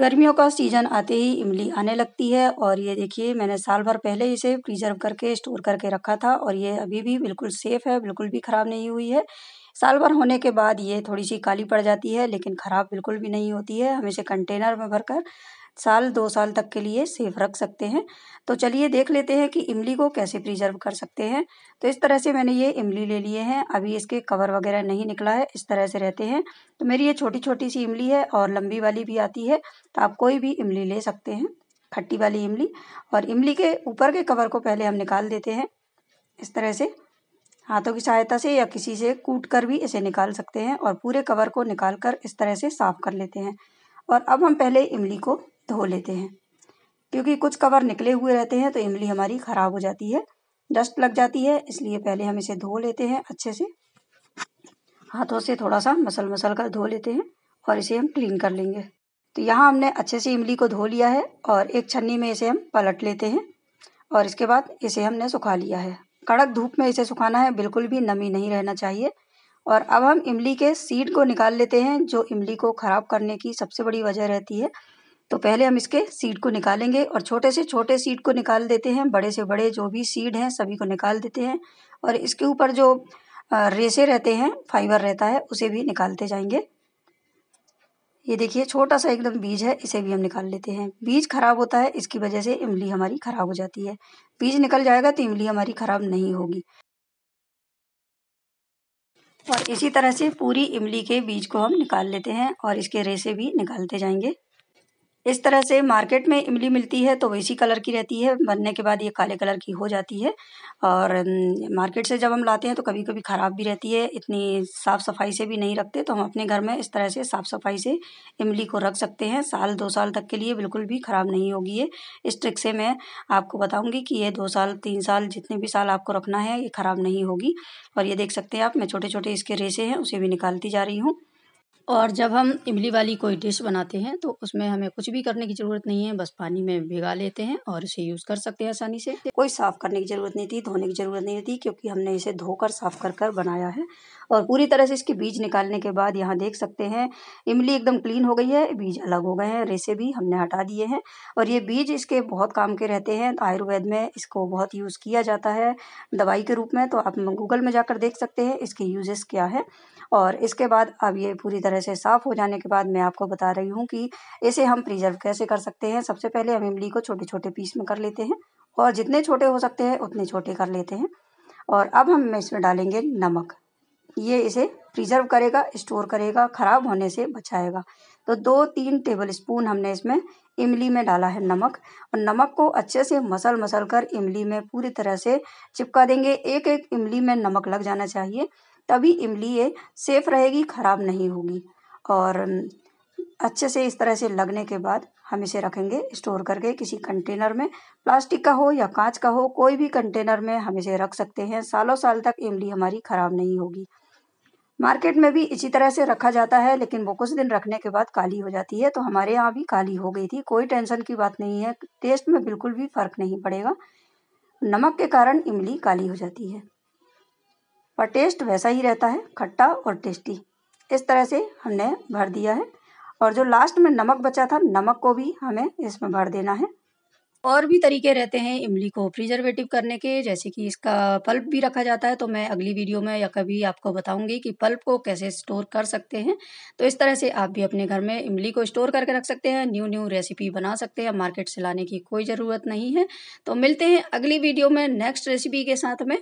गर्मियों का सीजन आते ही इमली आने लगती है और ये देखिए मैंने साल भर पहले इसे प्रिजर्व करके स्टोर करके रखा था और ये अभी भी बिल्कुल सेफ़ है बिल्कुल भी ख़राब नहीं हुई है साल भर होने के बाद ये थोड़ी सी काली पड़ जाती है लेकिन ख़राब बिल्कुल भी नहीं होती है हम इसे कंटेनर में भरकर साल दो साल तक के लिए सेफ रख सकते हैं तो चलिए देख लेते हैं कि इमली को कैसे प्रिजर्व कर सकते हैं तो इस तरह से मैंने ये इमली ले लिए हैं अभी इसके कवर वगैरह नहीं निकला है इस तरह से रहते हैं तो मेरी ये छोटी छोटी सी इमली है और लंबी वाली भी आती है तो आप कोई भी इमली ले सकते हैं खट्टी वाली इमली और इमली के ऊपर के कवर को पहले हम निकाल देते हैं इस तरह से हाथों की सहायता से या किसी से कूट कर भी इसे निकाल सकते हैं और पूरे कवर को निकाल कर इस तरह से साफ़ कर लेते हैं और अब हम पहले इमली को धो लेते हैं क्योंकि कुछ कवर निकले हुए रहते हैं तो इमली हमारी ख़राब हो जाती है डस्ट लग जाती है इसलिए पहले हम इसे धो लेते हैं अच्छे से हाथों से थोड़ा सा मसल मसल कर धो लेते हैं और इसे हम क्लीन कर लेंगे तो यहाँ हमने अच्छे से इमली को धो लिया है और एक छन्नी में इसे हम पलट लेते हैं और इसके बाद इसे हमने सुखा लिया है कड़क धूप में इसे सुखाना है बिल्कुल भी नमी नहीं रहना चाहिए और अब हम इमली के सीड को निकाल लेते हैं जो इमली को ख़राब करने की सबसे बड़ी वजह रहती है तो पहले हम इसके सीड को निकालेंगे और छोटे से छोटे सीड को निकाल देते हैं बड़े से बड़े जो भी सीड हैं सभी को निकाल देते हैं और इसके ऊपर जो रेसे रहते हैं फाइबर रहता है उसे भी निकालते जाएंगे ये देखिए छोटा सा एकदम बीज है इसे भी हम निकाल लेते हैं बीज खराब होता है इसकी वजह से इमली हमारी खराब हो जाती है बीज निकल जाएगा तो इमली हमारी खराब नहीं होगी और इसी तरह से पूरी इमली के बीज को हम निकाल लेते हैं और इसके रेसे भी निकालते जाएंगे इस तरह से मार्केट में इमली मिलती है तो वैसी कलर की रहती है बनने के बाद ये काले कलर की हो जाती है और मार्केट से जब हम लाते हैं तो कभी कभी ख़राब भी रहती है इतनी साफ़ सफाई से भी नहीं रखते तो हम अपने घर में इस तरह से साफ़ सफाई से इमली को रख सकते हैं साल दो साल तक के लिए बिल्कुल भी ख़राब नहीं होगी ये इस ट्रिक से मैं आपको बताऊँगी कि ये दो साल तीन साल जितने भी साल आपको रखना है ये ख़राब नहीं होगी और ये देख सकते हैं आप मैं छोटे छोटे इसके रेसे हैं उसे भी निकालती जा रही हूँ और जब हम इमली वाली कोई डिश बनाते हैं तो उसमें हमें कुछ भी करने की ज़रूरत नहीं है बस पानी में भिगा लेते हैं और इसे यूज़ कर सकते हैं आसानी से कोई साफ़ करने की ज़रूरत नहीं थी धोने की ज़रूरत नहीं थी क्योंकि हमने इसे धोकर साफ़ कर कर बनाया है और पूरी तरह से इसके बीज निकालने के बाद यहाँ देख सकते हैं इमली एकदम क्लीन हो गई है बीज अलग हो गए हैं रेसे भी हमने हटा दिए हैं और ये बीज इसके बहुत काम के रहते हैं आयुर्वेद में इसको बहुत यूज़ किया जाता है दवाई के रूप में तो आप गूगल में जाकर देख सकते हैं इसके यूजेस क्या है और इसके बाद अब ये पूरी तरह तरह से साफ़ हो जाने के बाद मैं आपको बता रही हूँ कि इसे हम प्रिजर्व कैसे कर सकते हैं सबसे पहले हम इमली को छोटे छोटे पीस में कर लेते हैं और जितने छोटे हो सकते हैं उतने छोटे कर लेते हैं और अब हम इसमें डालेंगे नमक ये इसे प्रिजर्व करेगा स्टोर करेगा ख़राब होने से बचाएगा तो दो तीन टेबल स्पून हमने इसमें इमली में डाला है नमक और नमक को अच्छे से मसल मसल कर इमली में पूरी तरह से चिपका देंगे एक एक इमली में नमक लग जाना चाहिए तभी इमली ये सेफ़ रहेगी ख़राब नहीं होगी और अच्छे से इस तरह से लगने के बाद हम इसे रखेंगे स्टोर करके किसी कंटेनर में प्लास्टिक का हो या कांच का हो कोई भी कंटेनर में हम इसे रख सकते हैं सालों साल तक इमली हमारी ख़राब नहीं होगी मार्केट में भी इसी तरह से रखा जाता है लेकिन वो कुछ दिन रखने के बाद काली हो जाती है तो हमारे यहाँ भी काली हो गई थी कोई टेंशन की बात नहीं है टेस्ट में बिल्कुल भी फ़र्क नहीं पड़ेगा नमक के कारण इमली काली हो जाती है और टेस्ट वैसा ही रहता है खट्टा और टेस्टी इस तरह से हमने भर दिया है और जो लास्ट में नमक बचा था नमक को भी हमें इसमें भर देना है और भी तरीके रहते हैं इमली को प्रिजर्वेटिव करने के जैसे कि इसका पल्प भी रखा जाता है तो मैं अगली वीडियो में या कभी आपको बताऊंगी कि पल्प को कैसे स्टोर कर सकते हैं तो इस तरह से आप भी अपने घर में इमली को स्टोर करके रख सकते हैं न्यू न्यू रेसिपी बना सकते हैं मार्केट से लाने की कोई ज़रूरत नहीं है तो मिलते हैं अगली वीडियो में नेक्स्ट रेसिपी के साथ में